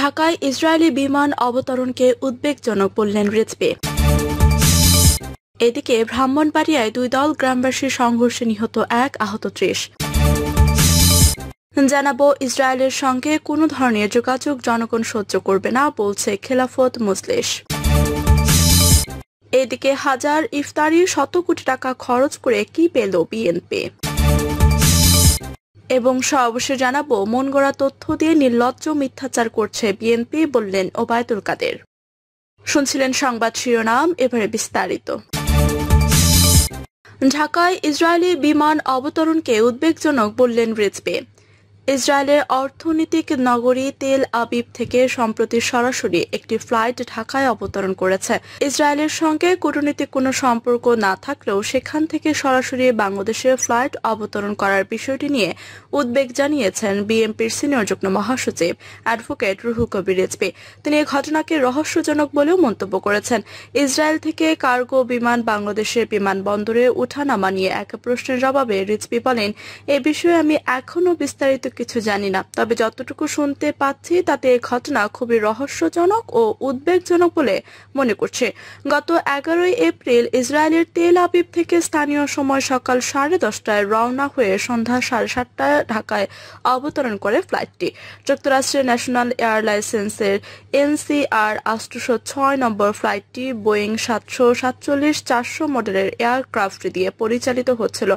ঢাকায় ইসরায়েলি বিমান অবতরণকে উদ্বেগজনক বললেন রেজপে এদিকে ব্রাহ্মণবাড়িয়ায় দুই দল গ্রামবাসীর সংঘর্ষে নিহত এক আহত ত্রিশ জানাবো ইসরায়েলের সঙ্গে কোনো ধরনের যোগাযোগ জনগণ সহ্য করবে না বলছে খেলাফত মজলিস এদিকে হাজার ইফতারি শত কোটি টাকা খরচ করে কি পেল বিএনপি এবং সর্বশেষ জানাবো মন গড়া তথ্য দিয়ে নির্লজ্জ মিথ্যাচার করছে বিএনপি বললেন ওবায়দুল কাদের শুনছিলেন সংবাদ শিরোনাম এবারে বিস্তারিত ঢাকায় ইসরায়েলি বিমান অবতরণকে উদ্বেগজনক বললেন রিজবে ইসরায়েলের অর্থনৈতিক নগরী তেল আবিব থেকে সম্প্রতি সরাসরি একটি ফ্লাইট ঢাকায় অবতরণ করেছে ইসরায়েলের সঙ্গে কূটনৈতিক কোনো সম্পর্ক না থাকলেও সেখান থেকে সরাসরি বাংলাদেশে ফ্লাইট অবতরণ করার বিষয়টি নিয়ে উদ্বেগ জানিয়েছেন বিএনপির সিনিয়র যুগ্ম মহাসচিব অ্যাডভোকেট রুহু কবির রেজবি তিনি এ ঘটনাকে রহস্যজনক বলেও মন্তব্য করেছেন ইসরায়েল থেকে কার্গো বিমান বাংলাদেশের বিমানবন্দরে নামা নিয়ে এক প্রশ্নের জবাবে রিজপি বলেন এ বিষয়ে আমি এখনও বিস্তারিত কিছু জানি না তবে যতটুকু শুনতে পাচ্ছি তাতে ঘটনা খুবই রহস্যজনক ও উদ্বেগজনক বলে মনে করছে গত এগারোই এপ্রিল ইসরায়েলের তেল আবিব থেকে স্থানীয় সময় সকাল সাড়ে দশটায় রওনা হয়ে সন্ধ্যা সাড়ে সাতটায় ঢাকায় অবতরণ করে ফ্লাইটটি যুক্তরাষ্ট্রের ন্যাশনাল এয়ার লাইসেন্সের এনসিআর আষ্টশো ছয় নম্বর ফ্লাইটটি বোয়িং সাতশো সাতচল্লিশ চারশো মডেলের এয়ারক্রাফট দিয়ে পরিচালিত হচ্ছিল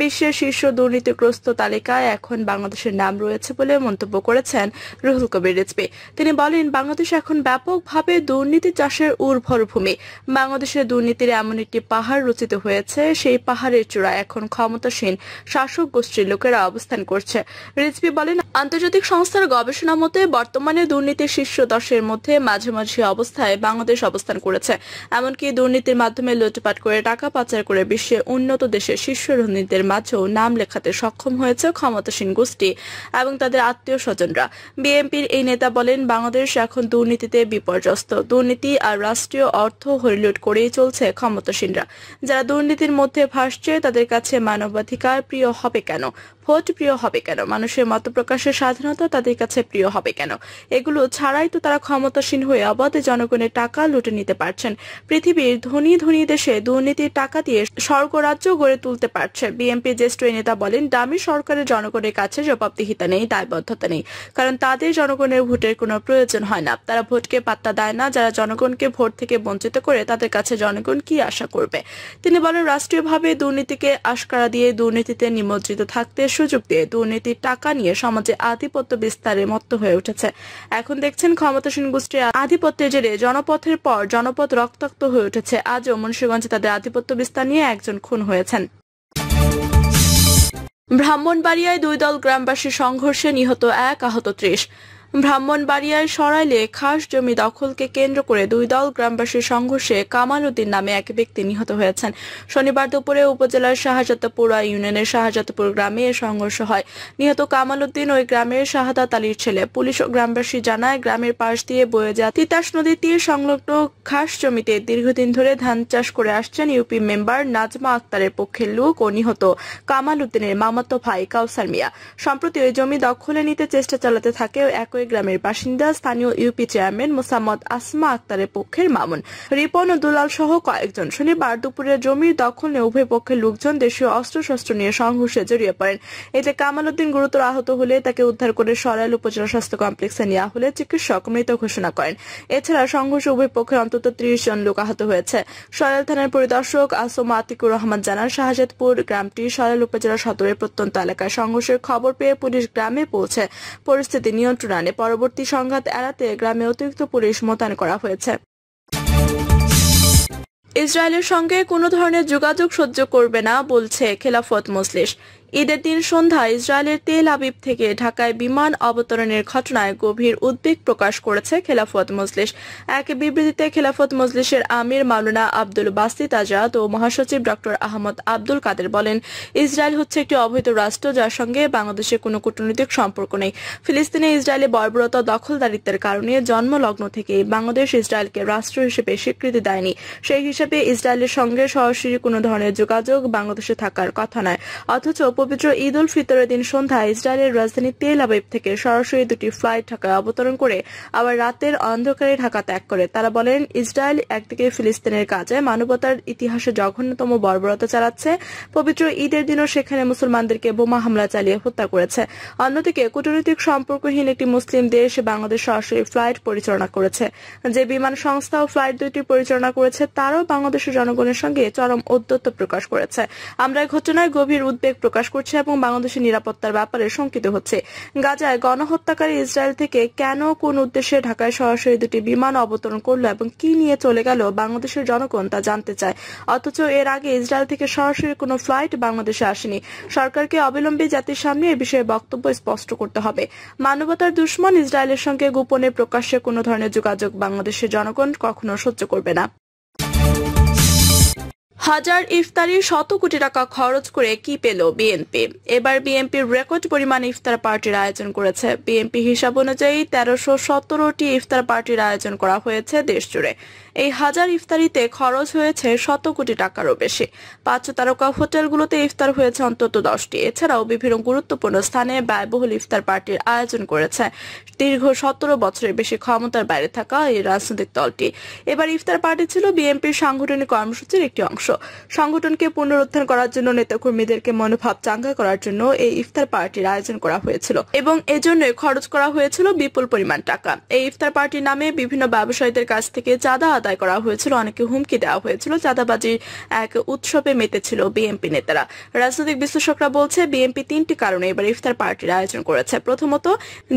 বিশ্বের শীর্ষ দুর্নীতিগ্রস্ত তালিকায় এখন বাংলাদেশের নাম রয়েছে বলে মন্তব্য করেছেন রুহুল কবির রিজবি তিনি বলেন বাংলাদেশ এখন ব্যাপকভাবে দুর্নীতি চাষের উর্বর ভূমি বাংলাদেশের দুর্নীতির এমন একটি পাহাড় রচিত হয়েছে সেই পাহাড়ের চূড়া এখন ক্ষমতাসীন শাসক গোষ্ঠীর লোকেরা অবস্থান করছে রিজবি বলেন আন্তর্জাতিক সংস্থার গবেষণা মতে বর্তমানে দুর্নীতির শীর্ষ দশের মধ্যে মাঝামাঝি অবস্থায় বাংলাদেশ অবস্থান করেছে এমনকি দুর্নীতির মাধ্যমে লুটপাট করে টাকা পাচার করে বিশ্বে উন্নত দেশের শীর্ষ দুর্নীতির মাঝেও নাম লেখাতে সক্ষম হয়েছে ক্ষমতাসীন গোষ্ঠী এবং তাদের আত্মীয় স্বজনরা বিএনপির এই নেতা বলেন বাংলাদেশ এখন দুর্নীতিতে বিপর্যস্ত দুর্নীতি আর রাষ্ট্রীয় অর্থ হরিলুট করেই চলছে ক্ষমতাসীনরা যারা দুর্নীতির মধ্যে ভাসছে তাদের কাছে মানবাধিকার প্রিয় হবে কেন ভোট প্রিয় হবে কেন মানুষের মত প্রকাশের স্বাধীনতা তাদের কাছে প্রিয় হবে কেন এগুলো ছাড়াই তো তারা ক্ষমতাসীন হয়ে অবাধে জনগণের টাকা লুটে নিতে পারছেন পৃথিবীর ধনী ধনী দেশে দুর্নীতির টাকা দিয়ে স্বর্গরাজ্য গড়ে তুলতে পারছে বিএনপি জ্যেষ্ঠ নেতা বলেন দামি সরকারের জনগণের কাছে জবাবদিহিতা নেই দায়বদ্ধতা নেই কারণ তাদের জনগণের ভোটের কোনো প্রয়োজন হয় না তারা ভোটকে পাত্তা দেয় না যারা জনগণকে ভোট থেকে বঞ্চিত করে তাদের কাছে জনগণ কি আশা করবে তিনি বলেন রাষ্ট্রীয়ভাবে দুর্নীতিকে আশকারা দিয়ে দুর্নীতিতে নিমজ্জিত থাকতে সুযোগ দিয়ে দুর্নীতির টাকা নিয়ে সমাজে আধিপত্য বিস্তারে মত্ত হয়ে উঠেছে এখন দেখছেন ক্ষমতাসীন গোষ্ঠীর আধিপত্যের জেরে জনপথের পর জনপথ রক্তাক্ত হয়ে উঠেছে আজও মুন্সীগঞ্জে তাদের আধিপত্য বিস্তার নিয়ে একজন খুন হয়েছেন ব্রাহ্মণবাড়িয়ায় দুই দল গ্রামবাসী সংঘর্ষে নিহত এক আহত ত্রিশ ব্রাহ্মণবাড়িয়ায় সরাইলে খাস জমি দখলকে কেন্দ্র করে দুই দল গ্রামবাসীর সংঘর্ষে কামাল উদ্দিন নামে এক ব্যক্তি নিহত হয়েছেন শনিবার দুপুরে উপজেলার শাহজাতপুরা ইউনিয়নের শাহজাতপুর গ্রামে এ সংঘর্ষ হয় নিহত কামাল উদ্দিন ওই গ্রামের শাহাদাত আলীর ছেলে পুলিশ ও গ্রামবাসী জানায় গ্রামের পাশ দিয়ে বয়ে যা তিতাস নদীর তীর সংলগ্ন খাস জমিতে দীর্ঘদিন ধরে ধান চাষ করে আসছেন ইউপি মেম্বার নাজমা আক্তারের পক্ষের লোক ও নিহত কামাল উদ্দিনের মামাতো ভাই কাউসার মিয়া সম্প্রতি ওই জমি দখলে নিতে চেষ্টা চালাতে থাকে এক একই গ্রামের বাসিন্দা স্থানীয় ইউপি চেয়ারম্যান মোসাম্মদ আসমা আক্তারের পক্ষের মামুন রিপন ও দুলাল সহ কয়েকজন শনিবার দুপুরে জমির দখল নিয়ে উভয় পক্ষের লোকজন দেশীয় অস্ত্রশস্ত্র নিয়ে সংঘর্ষে জড়িয়ে পড়েন এতে কামাল উদ্দিন গুরুতর আহত হলে তাকে উদ্ধার করে সরাইল উপজেলা স্বাস্থ্য কমপ্লেক্সে নেওয়া হলে চিকিৎসক মৃত ঘোষণা করেন এছাড়া সংঘর্ষে উভয় পক্ষের অন্তত ত্রিশ জন লোক আহত হয়েছে সরাইল থানার পরিদর্শক আসম আতিকুর রহমান জানান শাহজাদপুর গ্রামটি সরাইল উপজেলা সদরের প্রত্যন্ত এলাকায় সংঘর্ষের খবর পেয়ে পুলিশ গ্রামে পৌঁছে পরিস্থিতি নিয়ন্ত্রণ মানে পরবর্তী সংঘাত এড়াতে গ্রামে অতিরিক্ত পুলিশ মোতায়েন করা হয়েছে ইসরায়েলের সঙ্গে কোনো ধরনের যোগাযোগ সহ্য করবে না বলছে খেলাফত মজলিশ ঈদের দিন সন্ধ্যা ইসরায়েলের তেল আবিব থেকে ঢাকায় বিমান অবতরণের ঘটনায় গভীর উদ্বেগ প্রকাশ করেছে খেলাফত মজলিস এক বিবৃতিতে খেলাফত মজলিসের আমির মাওলানা আব্দুল বাস্তিত আজাদ ও মহাসচিব ডক্টর আহমদ আব্দুল কাদের বলেন ইসরায়েল হচ্ছে একটি অবৈধ রাষ্ট্র যার সঙ্গে বাংলাদেশের কোনো কূটনৈতিক সম্পর্ক নেই ফিলিস্তিনে ইসরায়েলে বর্বরত দখলদারিত্বের কারণে জন্মলগ্ন থেকে বাংলাদেশ ইসরায়েলকে রাষ্ট্র হিসেবে স্বীকৃতি দেয়নি সেই হিসেবে ইসরায়েলের সঙ্গে সরাসরি কোনো ধরনের যোগাযোগ বাংলাদেশে থাকার কথা নয় অথচ পবিত্র ঈদ উল ফিতরের দিন সন্ধ্যায় ইসরায়েলের রাজধানী তেল আবিব থেকে সরাসরি দুটি ফ্লাইট ঢাকায় অবতরণ করে আবার রাতের অন্ধকারে ঢাকা ত্যাগ করে তারা বলেন ইসরায়েল একদিকে ফিলিস্তিনের কাজে মানবতার ইতিহাসে জঘন্যতম বর্বরতা চালাচ্ছে পবিত্র ঈদের দিনও সেখানে মুসলমানদেরকে বোমা হামলা চালিয়ে হত্যা করেছে অন্যদিকে কূটনৈতিক সম্পর্কহীন একটি মুসলিম দেশ বাংলাদেশ সরাসরি ফ্লাইট পরিচালনা করেছে যে বিমান সংস্থা ও ফ্লাইট দুটি পরিচালনা করেছে তারাও বাংলাদেশের জনগণের সঙ্গে চরম উদ্যত্ত প্রকাশ করেছে আমরা ঘটনায় গভীর উদ্বেগ প্রকাশ প্রকাশ করছে এবং বাংলাদেশের নিরাপত্তার ব্যাপারে শঙ্কিত হচ্ছে গাজায় গণহত্যাকারী ইসরায়েল থেকে কেন কোন উদ্দেশ্যে ঢাকায় সরাসরি দুটি বিমান অবতরণ করলো এবং কি নিয়ে চলে গেল বাংলাদেশের জনগণ তা জানতে চায় অথচ এর আগে ইসরায়েল থেকে সরাসরি কোনো ফ্লাইট বাংলাদেশে আসেনি সরকারকে অবিলম্বে জাতির সামনে এ বিষয়ে বক্তব্য স্পষ্ট করতে হবে মানবতার দুশ্মন ইসরায়েলের সঙ্গে গোপনে প্রকাশ্যে কোনো ধরনের যোগাযোগ বাংলাদেশের জনগণ কখনো সহ্য করবে না হাজার ইফতারির শত কোটি টাকা খরচ করে কি পেল বিএনপি এবার বিএনপির রেকর্ড পরিমাণ ইফতার পার্টির আয়োজন করেছে বিএনপি হিসাব অনুযায়ী তেরোশো সতেরোটি ইফতার পার্টির আয়োজন করা হয়েছে দেশজুড়ে এই হাজার ইফতারিতে খরচ হয়েছে শত কোটি টাকারও বেশি পাঁচ তারকা হোটেলগুলোতে ইফতার হয়েছে অন্তত দশটি এছাড়াও বিভিন্ন গুরুত্বপূর্ণ স্থানে ব্যয়বহুল ইফতার পার্টির আয়োজন করেছে দীর্ঘ সতেরো বছরের বেশি ক্ষমতার বাইরে থাকা এই রাজনৈতিক দলটি এবার ইফতার পার্টি ছিল বিএনপির সাংগঠনিক কর্মসূচির একটি অংশ সংগঠনকে পুনরুদ্ধার করার জন্য নেতাকর্মীদেরকে মনোভাব চাঙ্গা করার জন্য এই ইফতার পার্টির আয়োজন করা হয়েছিল এবং এজন্য খরচ করা হয়েছিল বিপুল পরিমাণ টাকা এই ইফতার পার্টির নামে বিভিন্ন ব্যবসায়ীদের কাছ থেকে চাঁদা আদায় করা হয়েছিল অনেকে হুমকি দেওয়া হয়েছিল চাঁদাবাজির এক উৎসবে মেতেছিল বিএনপি নেতারা রাজনৈতিক বিশ্লেষকরা বলছে বিএনপি তিনটি কারণে এবার ইফতার পার্টির আয়োজন করেছে প্রথমত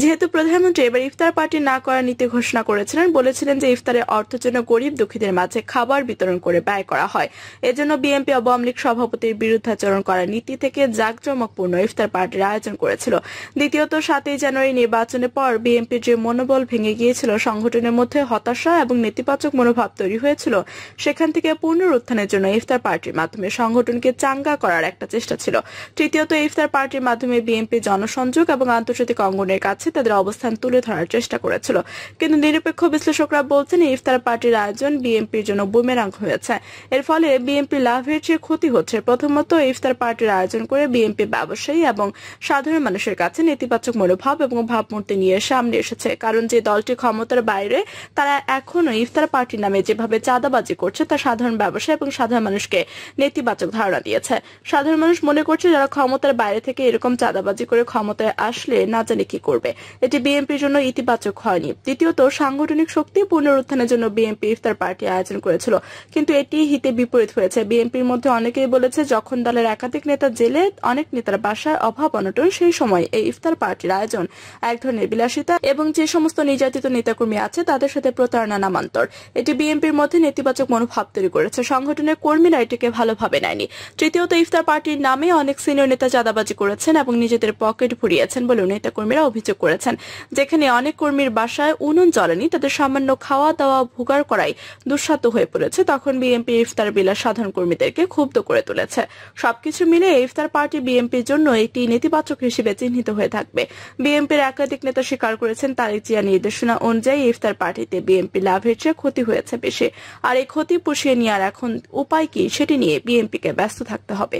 যেহেতু প্রধানমন্ত্রী এবার ইফতার পার্টি না করার নীতি ঘোষণা করেছিলেন বলেছিলেন যে ইফতারের অর্থ জন্য গরিব দুঃখীদের মাঝে খাবার বিতরণ করে ব্যয় করা হয় এজন্য বিএনপি আওয়ামী লীগ সভাপতির বিরুদ্ধাচরণ করার নীতি থেকে জাঁকজমকপূর্ণ ইফতার পার্টির আয়োজন করেছিল দ্বিতীয়ত সাতই জানুয়ারি নির্বাচনের পর বিএনপির যে মনোবল ভেঙে গিয়েছিল সংগঠনের মধ্যে হতাশা এবং নেতিবাচক মনোভাব প্রভাব তৈরি হয়েছিল সেখান থেকে পুনরুত্থানের জন্য ইফতার পার্টির মাধ্যমে সংগঠনকে চাঙ্গা করার একটা চেষ্টা ছিল তৃতীয়ত ইফতার পার্টির মাধ্যমে বিএনপি জনসংযোগ এবং আন্তর্জাতিক অঙ্গনের কাছে তাদের অবস্থান তুলে ধরার চেষ্টা করেছিল কিন্তু নিরপেক্ষ বিশ্লেষকরা বলছেন ইফতার পার্টির আয়োজন বিএনপির জন্য বুমেরাং হয়েছে এর ফলে বিএনপি লাভের চেয়ে ক্ষতি হচ্ছে প্রথমত ইফতার পার্টির আয়োজন করে বিএনপি ব্যবসায়ী এবং সাধারণ মানুষের কাছে নেতিবাচক মনোভাব এবং ভাবমূর্তি নিয়ে সামনে এসেছে কারণ যে দলটি ক্ষমতার বাইরে তারা এখনো ইফতার পার্টি নামে যেভাবে চাঁদাবাজি করছে তা সাধারণ ব্যবসা এবং সাধারণ মানুষকে নেতিবাচক ধারণা দিয়েছে সাধারণ মানুষ মনে করছে যারা ক্ষমতার বাইরে থেকে এরকম চাঁদাবাজি করে ক্ষমতায় আসলে না জানি কি করবে এটি বিএনপির জন্য ইতিবাচক হয়নি দ্বিতীয়ত সাংগঠনিক শক্তি পুনরুত্থানের জন্য বিএনপি ইফতার পার্টি আয়োজন করেছিল কিন্তু এটি হিতে বিপরীত হয়েছে বিএনপির মধ্যে অনেকেই বলেছে যখন দলের একাধিক নেতা জেলে অনেক নেতার বাসায় অভাব অনটন সেই সময় এই ইফতার পার্টির আয়োজন এক ধরনের বিলাসিতা এবং যে সমস্ত নির্যাতিত নেতাকর্মী আছে তাদের সাথে প্রতারণা নামান্তর এটি এটি বিএনপির মধ্যে নেতিবাচক মনোভাব তৈরি করেছে সংগঠনের কর্মীরা এটিকে ভালোভাবে নেয়নি তৃতীয়ত ইফতার পার্টির নামে অনেক সিনিয়র নেতা চাঁদাবাজি করেছেন এবং নিজেদের পকেট ভরিয়েছেন বলে নেতা কর্মীরা অভিযোগ করেছেন যেখানে অনেক কর্মীর বাসায় উনুন জ্বলেনি তাদের সামান্য খাওয়া দাওয়া ভোগার করাই দুঃসাধ্য হয়ে পড়েছে তখন বিএনপি ইফতার বিলাস সাধারণ কর্মীদেরকে ক্ষুব্ধ করে তুলেছে সবকিছু মিলে ইফতার পার্টি বিএনপির জন্য একটি নেতিবাচক হিসেবে চিহ্নিত হয়ে থাকবে বিএনপির একাধিক নেতা স্বীকার করেছেন তারেক জিয়া নির্দেশনা অনুযায়ী ইফতার পার্টিতে বিএনপি লাভের চেয়ে ক্ষতি হয়েছে হয়েছে বেশি আর এই ক্ষতি পুষিয়ে নেওয়ার এখন উপায় কি সেটি নিয়ে বিএনপিকে ব্যস্ত থাকতে হবে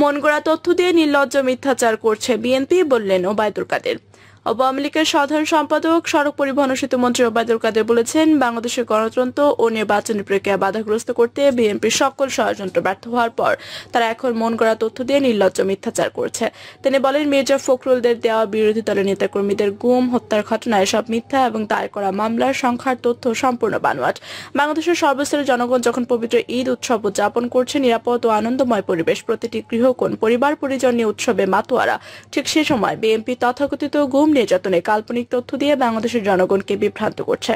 মনগড়া তথ্য দিয়ে নির্লজ্জ মিথ্যাচার করছে বিএনপি বললেন ওবায়দুল কাদের আওয়ামী লীগের সাধারণ সম্পাদক সড়ক পরিবহন ও সেতুমন্ত্রী ওবায়দুল কাদের বলেছেন বাংলাদেশের গণতন্ত্র ও নির্বাচনী প্রক্রিয়া বাধাগ্রস্ত করতে বিএনপি সকল ষড়যন্ত্র ব্যর্থ হওয়ার পর তারা এখন মন গড়া তথ্য দিয়ে নির্লজ্জ মিথ্যাচার করছে তিনি বলেন মির্জা ফখরুলদের দেওয়া বিরোধী দলের নেতাকর্মীদের গুম হত্যার ঘটনায় সব মিথ্যা এবং দায়ের করা মামলার সংখ্যার তথ্য সম্পূর্ণ বানোয়াট বাংলাদেশের সর্বস্তরের জনগণ যখন পবিত্র ঈদ উৎসব উদযাপন করছে নিরাপদ ও আনন্দময় পরিবেশ প্রতিটি গৃহকোণ পরিবার পরিজন নিয়ে উৎসবে মাতোয়ারা ঠিক সে সময় বিএনপি তথাকথিত গুম নির্যাতনে কাল্পনিক তথ্য দিয়ে বাংলাদেশের জনগণকে বিভ্রান্ত করছে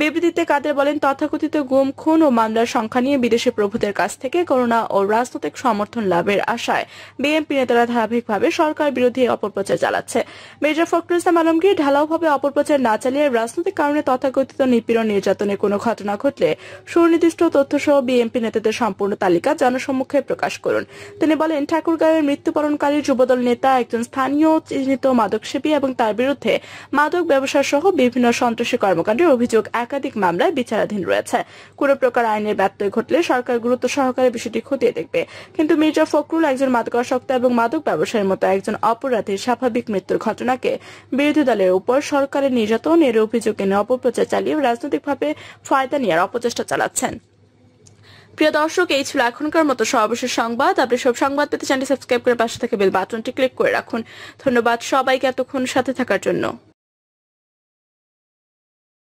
বিবৃতিতে কাদের বলেন তথাকথিত গুম খুন ও মামলার সংখ্যা নিয়ে বিদেশি প্রভুদের কাছ থেকে করোনা ও রাজনৈতিক সমর্থন লাভের আশায় বিএনপি নেতারা ধারাবাহিকভাবে সরকার বিরোধী অপপ্রচার চালাচ্ছে মেজর ফখরুল ইসলাম আলমগীর ঢালাওভাবে অপপ্রচার না চালিয়ে রাজনৈতিক কারণে তথাকথিত নিপীড়ন নির্যাতনের কোনো ঘটনা ঘটলে সুনির্দিষ্ট তথ্যসহ বিএনপি নেতাদের সম্পূর্ণ তালিকা জনসম্মুখে প্রকাশ করুন তিনি বলেন ঠাকুরগাঁওয়ের মৃত্যুবরণকারী যুবদল নেতা একজন স্থানীয় চিহ্নিত মাদকসেবী এবং তার বিরুদ্ধে মাদক ব্যবসা সহ বিভিন্ন সন্ত্রাসী কর্মকাণ্ডের অভিযোগ একাধিক মামলায় বিচারাধীন রয়েছে কোনো প্রকার আইনের ব্যত্যয় ঘটলে সরকার গুরুত্ব সহকারে বিষয়টি খতিয়ে দেখবে কিন্তু মির্জা ফখরুল একজন মাদকাসক্ত এবং মাদক ব্যবসায়ের মতো একজন অপরাধীর স্বাভাবিক মৃত্যুর ঘটনাকে বিরোধী দলের উপর সরকারের নির্যাতন এর অভিযোগ এনে অপপ্রচার চালিয়ে রাজনৈতিকভাবে ফায়দা নেওয়ার অপচেষ্টা চালাচ্ছেন প্রিয় দর্শক এই ছিল এখনকার মতো সর্বশেষ সংবাদ আপনি সব সংবাদ পেতে চ্যানেলটি সাবস্ক্রাইব করে পাশে থেকে বেল বাটনটি ক্লিক করে রাখুন ধন্যবাদ সবাইকে এতক্ষণ সাথে থাকার জন্য